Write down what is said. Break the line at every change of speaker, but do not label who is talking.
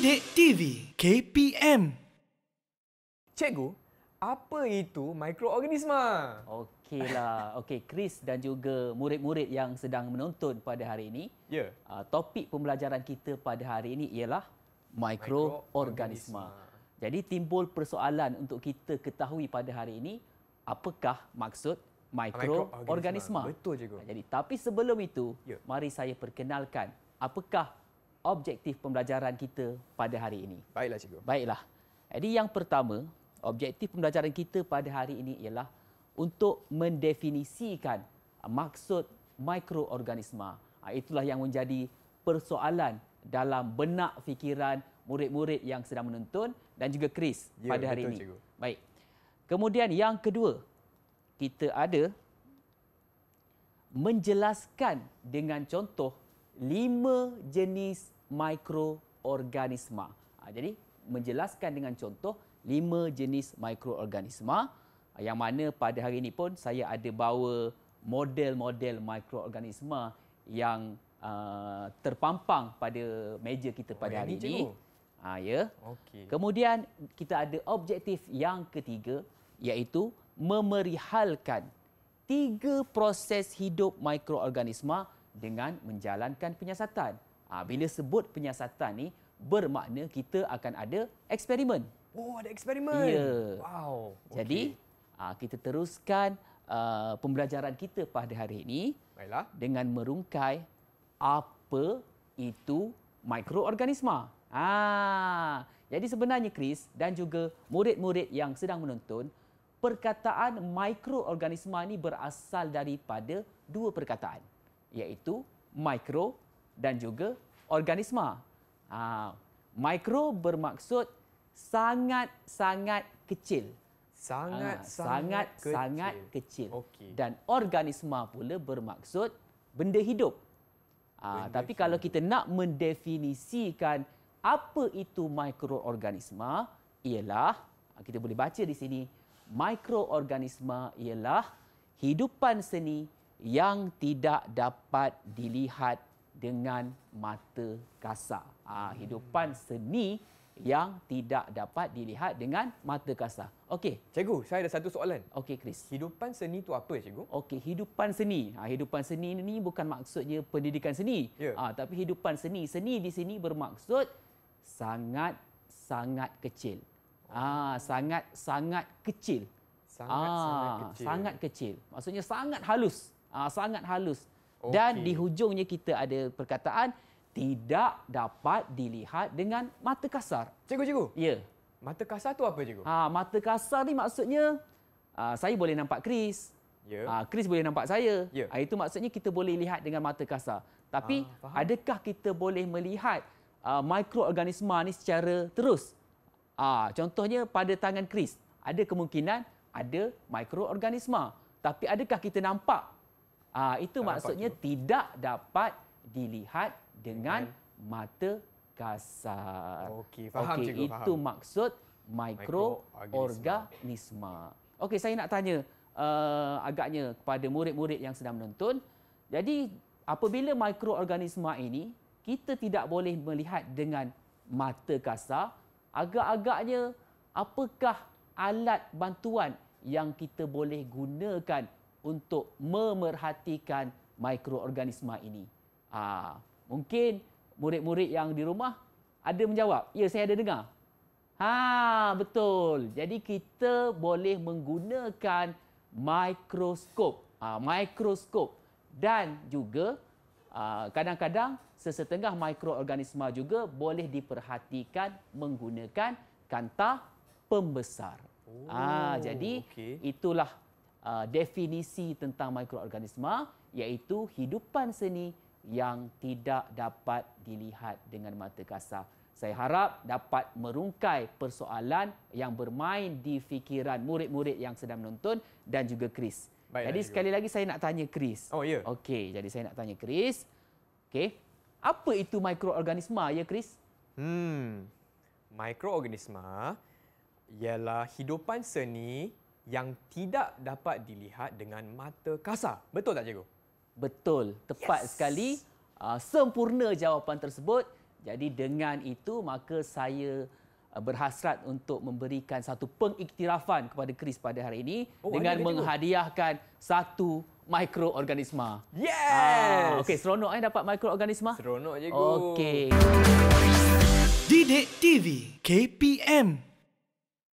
Sidik TV KPM Cikgu, apa itu mikroorganisma? Okeylah. Okey, Chris dan juga murid-murid yang sedang menonton pada hari ini. Ya. Yeah. topik pembelajaran kita pada hari ini ialah mikroorganisma. Jadi timbul persoalan untuk kita ketahui pada hari ini, apakah maksud mikroorganisma? Betul, Cikgu. Jadi, tapi sebelum itu, yeah. mari saya perkenalkan apakah objektif pembelajaran kita pada hari ini. Baiklah cikgu. Baiklah. Jadi yang pertama, objektif pembelajaran kita pada hari ini ialah untuk mendefinisikan maksud mikroorganisma. Ha, itulah yang menjadi persoalan dalam benak fikiran murid-murid yang sedang menonton dan juga Chris ya, pada hari betul, ini. Cikgu. Baik. Kemudian yang kedua, kita ada menjelaskan dengan contoh lima jenis mikroorganisma. Ha, jadi menjelaskan dengan contoh lima jenis mikroorganisma yang mana pada hari ini pun saya ada bawa model-model mikroorganisma yang uh, terpampang pada meja kita pada oh, hari ini. Ha, ya. Okay. Kemudian kita ada objektif yang ketiga iaitu memerihalkan tiga proses hidup mikroorganisma dengan menjalankan penyiasatan. Ha, bila sebut penyiasatan ni, bermakna kita akan ada eksperimen. Oh, ada eksperimen. Ya. Wow. Jadi, okay. ha, ah, kita teruskan uh, pembelajaran kita pada hari ini Baiklah. dengan merungkai apa itu mikroorganisma. Ha. Jadi sebenarnya Chris dan juga murid-murid yang sedang menonton, perkataan mikroorganisma ini berasal daripada dua perkataan iaitu mikro dan juga organisma. Ha, mikro bermaksud sangat-sangat kecil. Sangat-sangat ha, kecil. Sangat kecil. Okay. Dan organisma pula bermaksud benda hidup. Ha, benda tapi hidup. kalau kita nak mendefinisikan apa itu mikroorganisma, ialah, ha, kita boleh baca di sini, mikroorganisma ialah hidupan seni yang tidak dapat dilihat dengan mata kasar. Ha, hidupan seni yang tidak dapat dilihat dengan mata kasar. Okey, cikgu, saya ada satu soalan. Okey, Chris. Hidupan seni tu apa, cikgu? Okey, hidupan seni. Ha, hidupan seni ni bukan maksudnya pendidikan seni. Yeah. Ha, tapi hidupan seni, seni di sini bermaksud sangat sangat kecil. Ah, ha, sangat sangat kecil. Sangat ha, sangat kecil. Sangat kecil. Maksudnya sangat halus. Uh, sangat halus. Okay. Dan di hujungnya kita ada perkataan tidak dapat dilihat dengan mata kasar. Cikgu-cikgu. Ya. Mata kasar tu apa cikgu? Ha, mata kasar ni maksudnya uh, saya boleh nampak Chris. Ya. Yeah. Uh, Chris boleh nampak saya. Yeah. Ya. Uh, itu maksudnya kita boleh lihat dengan mata kasar. Tapi ha, adakah kita boleh melihat uh, mikroorganisma ni secara terus? Uh, contohnya pada tangan Chris ada kemungkinan ada mikroorganisma. Tapi adakah kita nampak Ah, itu tak maksudnya dapat tidak dapat dilihat dengan mata kasar. Okey, faham okay, cikgu. Itu faham. maksud mikroorganisma. Okey, saya nak tanya uh, agaknya kepada murid-murid yang sedang menonton. Jadi, apabila mikroorganisma ini, kita tidak boleh melihat dengan mata kasar, agak-agaknya apakah alat bantuan yang kita boleh gunakan untuk memerhatikan mikroorganisma ini. Aa, ah, mungkin murid-murid yang di rumah ada menjawab. Ya, saya ada dengar. Ha, betul. Jadi kita boleh menggunakan mikroskop. Aa, ah, mikroskop dan juga ah, kadang-kadang sesetengah mikroorganisma juga boleh diperhatikan menggunakan kanta pembesar. Oh, ah jadi okay. itulah uh, definisi tentang mikroorganisma iaitu hidupan seni yang tidak dapat dilihat dengan mata kasar. Saya harap dapat merungkai persoalan yang bermain di fikiran murid-murid yang sedang menonton dan juga Chris. Baik, jadi sekali juga. lagi saya nak tanya Chris. Oh ya. Yeah. Okey, jadi saya nak tanya Chris. Okey. Apa itu mikroorganisma ya Chris? Hmm. Mikroorganisma ialah hidupan seni yang tidak dapat dilihat dengan mata kasar. Betul tak cikgu? Betul. Tepat yes. sekali. Uh, sempurna jawapan tersebut. Jadi dengan itu maka saya ah, berhasrat untuk memberikan satu pengiktirafan kepada Chris pada hari ini oh, dengan ada, ada, menghadiahkan satu mikroorganisma. Yes. Ah, Okey, seronok eh dapat mikroorganisma. Seronok je, Gu. Okey. Didik TV KPM.